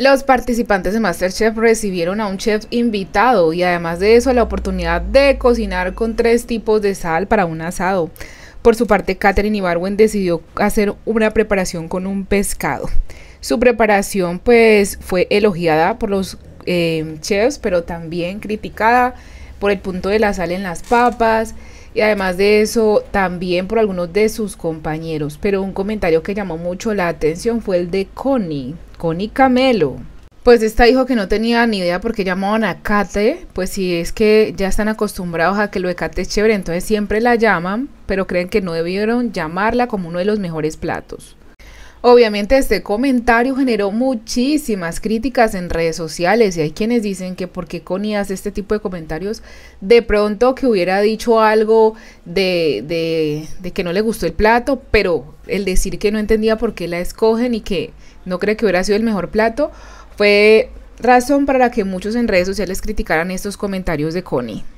Los participantes de MasterChef recibieron a un chef invitado y además de eso la oportunidad de cocinar con tres tipos de sal para un asado. Por su parte, Katherine Ibarwen decidió hacer una preparación con un pescado. Su preparación pues fue elogiada por los eh, chefs, pero también criticada por el punto de la sal en las papas y además de eso también por algunos de sus compañeros. Pero un comentario que llamó mucho la atención fue el de Connie. Connie Camelo. Pues esta dijo que no tenía ni idea por qué llamaban a Kate, pues si es que ya están acostumbrados a que lo de Kate es chévere, entonces siempre la llaman, pero creen que no debieron llamarla como uno de los mejores platos. Obviamente este comentario generó muchísimas críticas en redes sociales y hay quienes dicen que por qué Connie hace este tipo de comentarios, de pronto que hubiera dicho algo de, de, que no le gustó el plato, pero el decir que no entendía por qué la escogen y que no cree que hubiera sido el mejor plato, fue razón para que muchos en redes sociales criticaran estos comentarios de Connie.